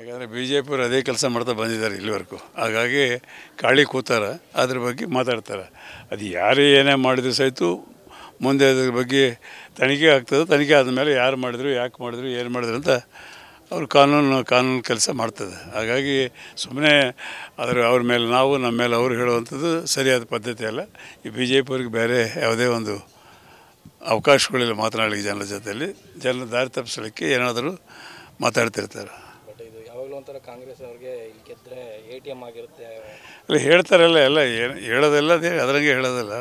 ಯಾಕಂದರೆ B J ಪಿಯವರು ಅದೇ ಕೆಲಸ ಮಾಡ್ತಾ ಬಂದಿದ್ದಾರೆ ಇಲ್ಲಿವರೆಗೂ ಹಾಗಾಗಿ ಕಾಳಿ ಕೂತಾರ ಅದ್ರ ಬಗ್ಗೆ ಮಾತಾಡ್ತಾರೆ ಅದು ಯಾರೇ ಏನೇ ಮಾಡಿದ್ರು ಸಹಿತ ಮುಂದೆ ಅದ್ರ ಬಗ್ಗೆ ತನಿಖೆ ಆಗ್ತದೆ ತನಿಖೆ ಆದಮೇಲೆ ಯಾರು ಮಾಡಿದ್ರು ಯಾಕೆ ಮಾಡಿದ್ರು ಏನು ಮಾಡಿದ್ರು ಅಂತ ಅವರು ಕಾನೂನು ಕಾನೂನು ಕೆಲಸ ಮಾಡ್ತದೆ ಹಾಗಾಗಿ ಸುಮ್ಮನೆ ಅದರ ಅವ್ರ ಮೇಲೆ ನಾವು ನಮ್ಮ ಮೇಲೆ ಅವರು ಹೇಳುವಂಥದ್ದು ಸರಿಯಾದ ಪದ್ಧತಿ ಅಲ್ಲ ಈ ಬಿ ಜೆ ಪಿಯವ್ರಿಗೆ ಬೇರೆ ಯಾವುದೇ ಒಂದು ಅವಕಾಶಗಳಿಲ್ಲ ಮಾತನಾಡಲಿಕ್ಕೆ ಜನರ ಜೊತೆಯಲ್ಲಿ ಜನರ ದಾರಿ ತಪ್ಪಿಸಲಿಕ್ಕೆ ಏನಾದರೂ ಮಾತಾಡ್ತಿರ್ತಾರೆ ಮುಖಾಂತರ ಕಾಂಗ್ರೆಸ್ ಆಗಿರುತ್ತೆ ಅಲ್ಲ ಹೇಳ್ತಾರಲ್ಲ ಎಲ್ಲ ಏನು ಹೇಳೋದೆಲ್ಲ ಅದೇ ಅದರಂಗೆ ಹೇಳೋದಲ್ಲ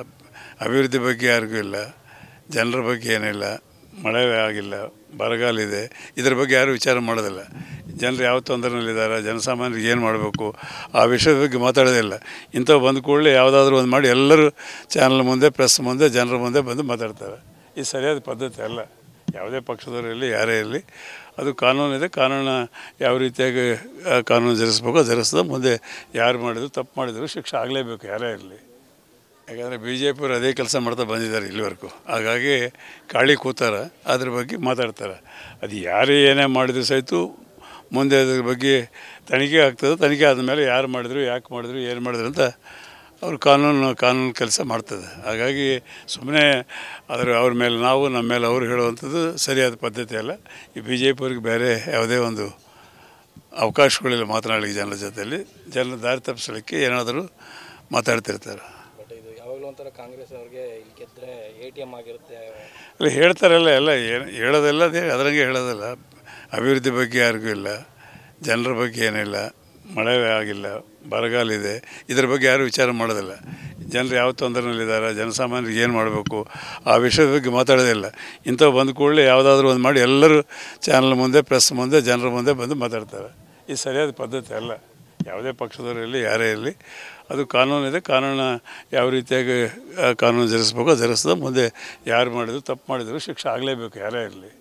ಅಭಿವೃದ್ಧಿ ಬಗ್ಗೆ ಯಾರಿಗೂ ಇಲ್ಲ ಜನರ ಬಗ್ಗೆ ಏನಿಲ್ಲ ಮಳೆ ಆಗಿಲ್ಲ ಬರಗಾಲ ಇದೆ ಇದ್ರ ಬಗ್ಗೆ ಯಾರೂ ವಿಚಾರ ಮಾಡೋದಿಲ್ಲ ಜನರು ಯಾವ ತೊಂದರೆನಲ್ಲಿದ್ದಾರೆ ಜನಸಾಮಾನ್ಯರಿಗೆ ಏನು ಮಾಡಬೇಕು ಆ ವಿಷಯದ ಬಗ್ಗೆ ಮಾತಾಡೋದಿಲ್ಲ ಇಂಥವು ಬಂದ ಕೂಡಲೇ ಯಾವುದಾದ್ರೂ ಒಂದು ಮಾಡಿ ಎಲ್ಲರೂ ಚಾನಲ್ ಮುಂದೆ ಪ್ರೆಸ್ ಮುಂದೆ ಜನರ ಮುಂದೆ ಬಂದು ಮಾತಾಡ್ತಾರೆ ಇದು ಸರಿಯಾದ ಪದ್ಧತಿ ಅಲ್ಲ ಯಾವುದೇ ಪಕ್ಷದವರಿರಲಿ ಯಾರೇ ಇರಲಿ ಅದು ಕಾನೂನಿದೆ ಕಾನೂನ ಯಾವ ರೀತಿಯಾಗಿ ಕಾನೂನು ಜರಿಸ್ಬೇಕು ಜರಿಸ್ದ ಮುಂದೆ ಯಾರು ಮಾಡಿದ್ರು ತಪ್ಪು ಮಾಡಿದ್ರು ಶಿಕ್ಷೆ ಆಗಲೇಬೇಕು ಯಾರೇ ಇರಲಿ ಯಾಕಂದರೆ ಬಿ ಜೆ ಪಿಯವರು ಅದೇ ಕೆಲಸ ಮಾಡ್ತಾ ಬಂದಿದ್ದಾರೆ ಇಲ್ಲಿವರೆಗೂ ಹಾಗಾಗಿ ಕಾಳಿ ಕೂತಾರ ಅದ್ರ ಬಗ್ಗೆ ಮಾತಾಡ್ತಾರೆ ಅದು ಯಾರೇ ಏನೇ ಮಾಡಿದ್ರು ಸಹಿತ ಮುಂದೆ ಅದ್ರ ಬಗ್ಗೆ ತನಿಖೆ ಆಗ್ತದೆ ತನಿಖೆ ಆದಮೇಲೆ ಯಾರು ಮಾಡಿದ್ರು ಯಾಕೆ ಮಾಡಿದ್ರು ಏನು ಮಾಡಿದ್ರು ಅಂತ ಅವರು ಕಾನೂನು ಕಾನೂನು ಕೆಲಸ ಮಾಡ್ತದೆ ಹಾಗಾಗಿ ಸುಮ್ಮನೆ ಅದರ ಅವ್ರ ಮೇಲೆ ನಾವು ನಮ್ಮ ಮೇಲೆ ಅವರು ಹೇಳುವಂಥದ್ದು ಸರಿಯಾದ ಪದ್ಧತಿ ಅಲ್ಲ ಈ ಬಿ ಜೆ ಪಿಯವ್ರಿಗೆ ಬೇರೆ ಯಾವುದೇ ಒಂದು ಅವಕಾಶಗಳಿಲ್ಲ ಮಾತನಾಡಲಿಕ್ಕೆ ಜನರ ಜೊತೆಯಲ್ಲಿ ಜನರ ದಾರಿ ತಪ್ಪಿಸಲಿಕ್ಕೆ ಏನಾದರೂ ಮಾತಾಡ್ತಿರ್ತಾರೆ ಅಲ್ಲ ಹೇಳ್ತಾರಲ್ಲ ಎಲ್ಲ ಏನು ಹೇಳೋದೆಲ್ಲ ಅದೇ ಅದರಂಗೆ ಹೇಳೋದಲ್ಲ ಅಭಿವೃದ್ಧಿ ಬಗ್ಗೆ ಯಾರಿಗೂ ಇಲ್ಲ ಜನರ ಬಗ್ಗೆ ಏನಿಲ್ಲ ಮಳೆ ಆಗಿಲ್ಲ ಬರಗಾಲಿದೆ ಇದ್ರ ಬಗ್ಗೆ ಯಾರೂ ವಿಚಾರ ಮಾಡೋದಿಲ್ಲ ಜನರು ಯಾವ ತೊಂದರೆನಲ್ಲಿದ್ದಾರೆ ಜನಸಾಮಾನ್ಯರಿಗೆ ಏನು ಮಾಡಬೇಕು ಆ ವಿಷಯದ ಬಗ್ಗೆ ಮಾತಾಡೋದಿಲ್ಲ ಇಂಥವು ಬಂದ ಕೂಡಲೇ ಯಾವುದಾದ್ರೂ ಒಂದು ಮಾಡಿ ಎಲ್ಲರೂ ಚಾನಲ್ ಮುಂದೆ ಪ್ರೆಸ್ ಮುಂದೆ ಜನರ ಮುಂದೆ ಬಂದು ಮಾತಾಡ್ತಾರೆ ಇದು ಸರಿಯಾದ ಪದ್ಧತಿ ಅಲ್ಲ ಯಾವುದೇ ಪಕ್ಷದವರು ಇರಲಿ ಯಾರೇ ಇರಲಿ ಅದು ಕಾನೂನಿದೆ ಕಾನೂನ ಯಾವ ರೀತಿಯಾಗಿ ಕಾನೂನು ಜರಿಸ್ಬೇಕು ಜರಿಸಿದ ಮುಂದೆ ಯಾರು ಮಾಡಿದ್ರು ತಪ್ಪು ಮಾಡಿದ್ರು ಶಿಕ್ಷೆ ಆಗಲೇಬೇಕು ಯಾರೇ ಇರಲಿ